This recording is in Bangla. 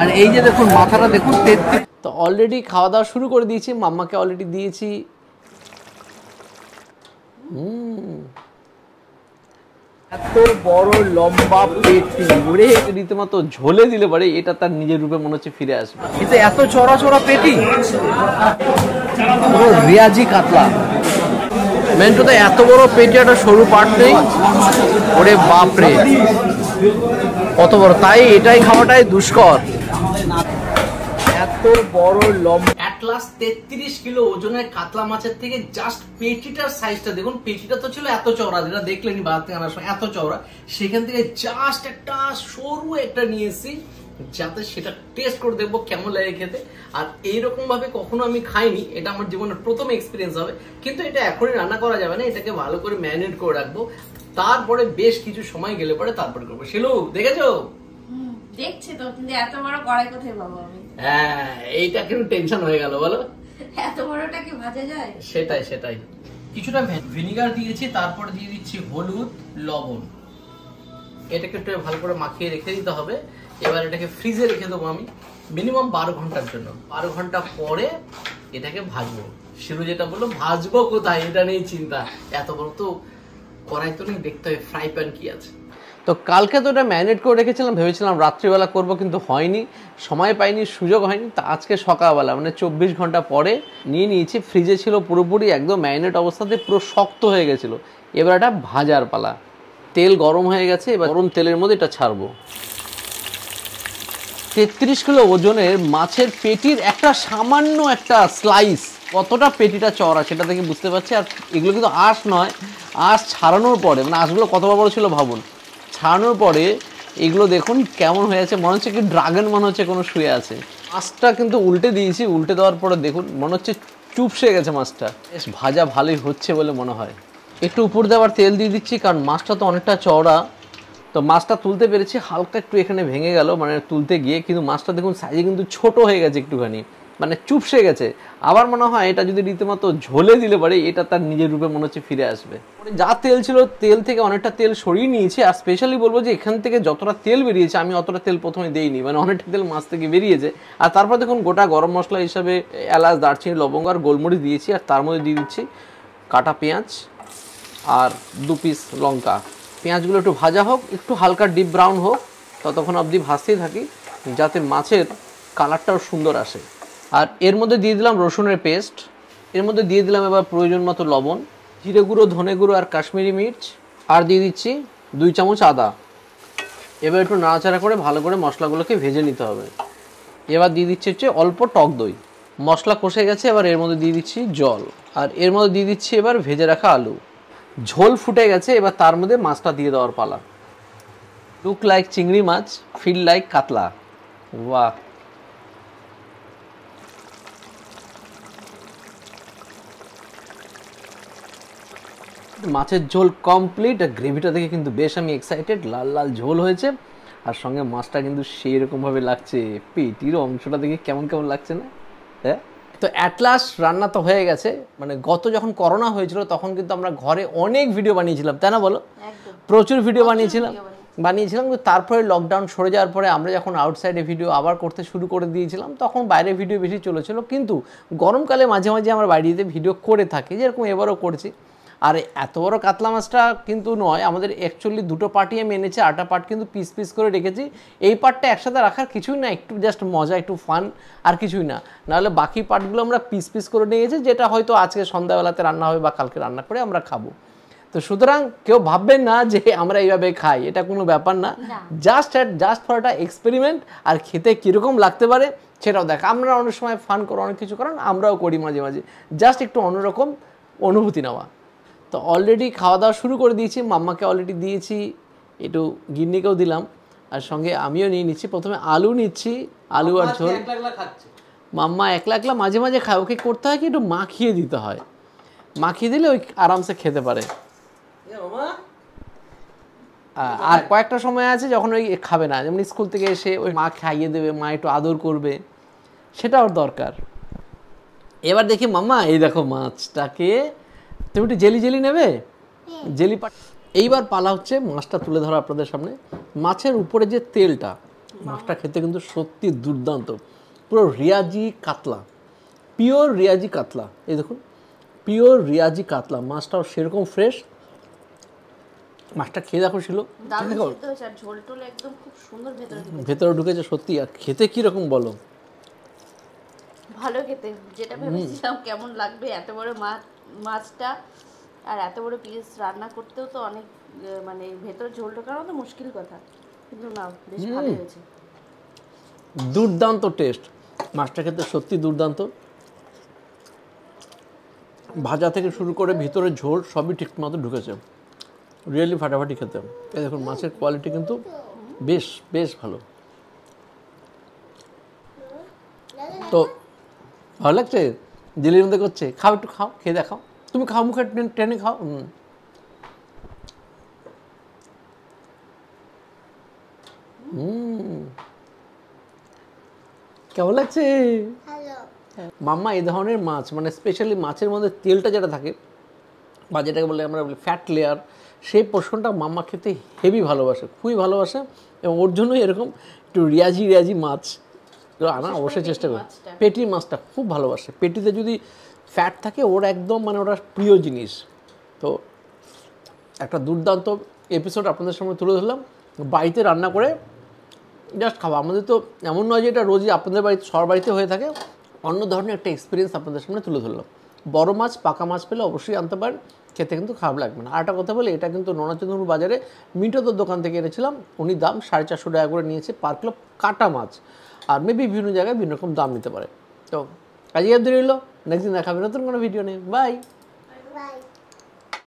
আর এই যে দেখুন মাথাটা দেখুন তো অলরেডি খাওয়া দাওয়া শুরু করে দিয়েছি মাম্মাকে অলরেডি দিয়েছি এত বড় লম্বা পেটি উড়ে রীতিমতো ঝোলে দিলে পারে এটা তার নিজের রূপে মনে হচ্ছে ফিরে আসবে কিন্তু এত চড়া চড়া পেটি রিয়াজি কাতলা মেন্টু তো এত বড় পেটি একটা সরু পাট নেই ওরে বাপরে কত বড় তাই এটাই খাওয়াটাই দুষ্কর যাতে সেটা টেস্ট করে দেখবো কেমন লাগে খেতে আর এইরকম ভাবে কখনো আমি খাইনি এটা আমার জীবনের প্রথম এক্সপিরিয়েন্স হবে কিন্তু এটা এখনই রান্না করা যাবে না এটাকে ভালো করে ম্যানেজ করে রাখবো তারপরে বেশ কিছু সময় গেলে পরে তারপরে করবো শিলু দেখেছো দেখছে তো কিন্তু এত বড় কড়াই কোথায় পাবো আমি হ্যাঁ এইটা কিন্তু টেনশন হয়ে গেল বলো এত বড়টা কি ভাজা যায় সেটাই সেটাই কিছুটা ভিনিগার দিয়েছি তারপর দিয়ে দিচ্ছি হলুদ লবণ এটাকে একটু ভালো করে মাখিয়ে রেখে দিতে হবে এবার এটাকে ফ্রিজে রেখে দেবো আমি মিনিমাম বারো ঘন্টার জন্য বারো ঘন্টা পরে এটাকে ভাজবো শিলু যেটা বললো ভাজবো কোথায় এটা নেই চিন্তা এত বড় তো কড়াই তো নেই দেখতে হবে ফ্রাই প্যান কি আছে তো কালকে তো ওটা ম্যারিনেট করে রেখেছিলাম ভেবেছিলাম রাত্রিবেলা করব কিন্তু হয়নি সময় পাইনি সুযোগ হয়নি তা আজকে সকালবেলা মানে চব্বিশ ঘন্টা পরে নিয়ে নিয়েছি ফ্রিজে ছিল পুরোপুরি একদম ম্যারিনেট অবস্থাতে পুরো শক্ত হয়ে গেছিলো এবার এটা ভাজার পালা তেল গরম হয়ে গেছে এবার গরম তেলের মধ্যে এটা ছাড়বো তেত্রিশ কিলো ওজনের মাছের পেটির একটা সামান্য একটা স্লাইস কতটা পেটিটা চড়া সেটা দেখে বুঝতে পারছি আর এগুলো কিন্তু আঁশ নয় আঁশ ছাড়ানোর পরে মানে আঁশগুলো কত বড় ছিল ভাবুন ছাড়ানোর পরে এগুলো দেখুন কেমন হয়ে আছে মনে হচ্ছে কি ড্রাগন মনে হচ্ছে কোনো শুয়ে আছে মাছটা কিন্তু উল্টে দিয়েছি উল্টে দেওয়ার পরে দেখুন মনে হচ্ছে চুপসে গেছে মাছটা বেশ ভাজা ভালোই হচ্ছে বলে মনে হয় একটু উপর দিয়ে আবার তেল দিয়ে দিচ্ছি কারণ মাছটা তো অনেকটা চওড়া তো মাছটা তুলতে পেরেছি হালকা একটু এখানে ভেঙে গেল মানে তুলতে গিয়ে কিন্তু মাছটা দেখুন সাইজে কিন্তু ছোট হয়ে গেছে একটুখানি মানে চুপসে গেছে আবার মনে হয় এটা যদি রীতিমতো ঝোলে দিলে পারে এটা তার নিজের রূপে মনে হচ্ছে ফিরে আসবে মানে যা তেল ছিল তেল থেকে অনেকটা তেল সরিয়ে নিয়েছে আর স্পেশালি বলবো যে এখান থেকে যতটা তেল বেরিয়েছে আমি অতটা তেল প্রথমে দেইনি মানে অনেকটা তেল মাছ থেকে বেরিয়েছে আর তারপর দেখুন গোটা গরম মশলা হিসাবে এলাচ দারচিনি লবঙ্গ আর গোলমরিচ দিয়েছি আর তার মধ্যে দিয়ে দিচ্ছি কাটা পেঁয়াজ আর দু পিস লঙ্কা পেঁয়াজগুলো একটু ভাজা হোক একটু হালকা ডিপ ব্রাউন হোক ততক্ষণ অবধি ভাজতেই থাকি যাতে মাছের কালারটাও সুন্দর আসে আর এর মধ্যে দিয়ে দিলাম রসুনের পেস্ট এর মধ্যে দিয়ে দিলাম এবার প্রয়োজন মতো লবণ জিরে গুঁড়ো ধনে গুঁড়ো আর কাশ্মীরি মির্চ আর দিয়ে দিচ্ছি দুই চামচ আদা এবার একটু নাড়াচাড়া করে ভালো করে মশলাগুলোকে ভেজে নিতে হবে এবার দিয়ে দিচ্ছি হচ্ছে অল্প টক দই মশলা কষে গেছে এবার এর মধ্যে দিয়ে দিচ্ছি জল আর এর মধ্যে দিয়ে দিচ্ছি এবার ভেজে রাখা আলু ঝোল ফুটে গেছে এবার তার মধ্যে মাছটা দিয়ে দেওয়ার পালা লুক লাইক চিংড়ি মাছ ফিল লাইক কাতলা বাহ মাছের ঝোল কমপ্লিট আর গ্রেভিটা দেখে কিন্তু বেশ আমি এক্সাইটেড লাল লাল ঝোল হয়েছে আর সঙ্গে মাছটা কিন্তু সেই রকমভাবে লাগছে পেটির অংশটা দেখে কেমন কেমন লাগছে না হ্যাঁ তো অ্যাটলাস রান্না তো হয়ে গেছে মানে গত যখন করোনা হয়েছিল তখন কিন্তু আমরা ঘরে অনেক ভিডিও বানিয়েছিলাম তাই না বলো প্রচুর ভিডিও বানিয়েছিলাম বানিয়েছিলাম কিন্তু তারপরে লকডাউন সরে যাওয়ার পরে আমরা যখন আউটসাইডে ভিডিও আবার করতে শুরু করে দিয়েছিলাম তখন বাইরে ভিডিও বেশি চলেছিল কিন্তু গরমকালে মাঝে মাঝে আমরা বাড়িতে ভিডিও করে থাকি যেরকম এবারও করছি আর এত বড় কাতলা মাছটা কিন্তু নয় আমাদের অ্যাকচুয়ালি দুটো পার্টি আমি এনেছি আটা পার্ট কিন্তু পিস পিস করে রেখেছি এই পার্টটা একসাথে রাখার কিছুই না একটু জাস্ট মজা একটু ফান আর কিছুই না নাহলে বাকি পার্টগুলো আমরা পিস পিস করে নিয়েছি যেটা হয়তো আজকে সন্ধ্যাবেলাতে রান্না হবে বা কালকে রান্না করে আমরা খাবো তো সুতরাং কেউ ভাববেন না যে আমরা এইভাবে খাই এটা কোনো ব্যাপার না জাস্ট অ্যাট জাস্ট ফর একটা এক্সপেরিমেন্ট আর খেতে কীরকম লাগতে পারে সেটাও দেখ আমরা অনেক সময় ফান করো অনেক কিছু করেন আমরাও করি মাঝে মাঝে জাস্ট একটু অন্যরকম অনুভূতি নেওয়া তো অলরেডি খাওয়া দাওয়া শুরু করে দিয়েছি মাম্মাকে অলরেডি দিয়েছি একটু গিন্নিকেও দিলাম আর সঙ্গে আমিও নিয়ে নিচ্ছি প্রথমে আলু নিচ্ছি আলু আর ঝোল মাম্মা একলা একলা মাঝে মাঝে খায় ওকে করতে হয় কি একটু মাখিয়ে দিতে হয় মাখিয়ে দিলে ওই আরামসে খেতে পারে আর কয়েকটা সময় আছে যখন ওই খাবে না যেমন স্কুল থেকে এসে ওই মা খাইয়ে দেবে মা একটু আদর করবে সেটা ওর দরকার এবার দেখি মাম্মা এই দেখো মাছটাকে তুমি একটু জেলি জেলি নেবে হ্যাঁ। জেলি পাট এইবার পালা হচ্ছে মাছটা তুলে ধরা আপনাদের সামনে মাছের উপরে যে তেলটা মাছটা খেতে কিন্তু সত্যি দুর্দান্ত পুরো রিয়াজি কাতলা পিওর রিয়াজি কাতলা এই দেখুন পিওর রিয়াজি কাতলা মাছটাও সেরকম ফ্রেশ মাছটা খেয়ে দেখো ছিল ভেতরে ঢুকেছে সত্যি আর খেতে কিরকম বলো ভালো খেতে যেটা ভেবেছিলাম কেমন লাগবে এত বড় মাছ মাছটা আর এত বড় পিস রান্না করতেও তো অনেক মানে ভেতর ঝোল ঢোকানো তো মুশকিল কথা কিন্তু না বেশ ভালো হয়েছে দুর্দান্ত টেস্ট মাছটা খেতে সত্যি দুর্দান্ত ভাজা থেকে শুরু করে ভিতরে ঝোল সবই ঠিকমতো ঢুকেছে রিয়েলি ফাটাফাটি খেতে এই দেখুন মাছের কোয়ালিটি কিন্তু বেশ বেশ ভালো তো ভালো লাগছে জেলের মধ্যে করছে খাও একটু খাও খেয়ে দেখাও তুমি খাও মুখে ট্রেনে খাও কেমন লাগছে মাম্মা এই ধরনের মাছ মানে স্পেশালি মাছের মধ্যে তেলটা যেটা থাকে বা যেটাকে বলে আমরা বলি ফ্যাট লেয়ার সেই পোষণটা মাম্মা খেতে হেভি ভালোবাসে খুবই ভালোবাসে এবং ওর জন্যই এরকম একটু রিয়াজি রিয়াজি মাছ আনা অবশ্যই চেষ্টা করি পেটির মাছটা খুব ভালোবাসে পেটিতে যদি ফ্যাট থাকে ওর একদম মানে ওরা প্রিয় জিনিস তো একটা দুর্দান্ত এপিসোড আপনাদের সামনে তুলে ধরলাম বাড়িতে রান্না করে জাস্ট খাওয়া আমাদের তো এমন নয় যে এটা রোজই আপনাদের বাড়িতে সবার বাড়িতে হয়ে থাকে অন্য ধরনের একটা এক্সপিরিয়েন্স আপনাদের সামনে তুলে ধরলাম বড় মাছ পাকা মাছ পেলে অবশ্যই আনতে পারেন খেতে কিন্তু খারাপ লাগবে না আরেকটা কথা বলে এটা কিন্তু ননাচন্দপুর বাজারে মিটোদোর দোকান থেকে এনেছিলাম উনি দাম সাড়ে চারশো টাকা করে নিয়েছে পার কিলো কাটা মাছ আর মেবি বিভিন্ন জায়গায় বিভিন্ন রকম দাম নিতে পারে তো কাজে অব্দি রইল নেক্সট দিন দেখাবে নতুন কোনো ভিডিও নেই বাই বাই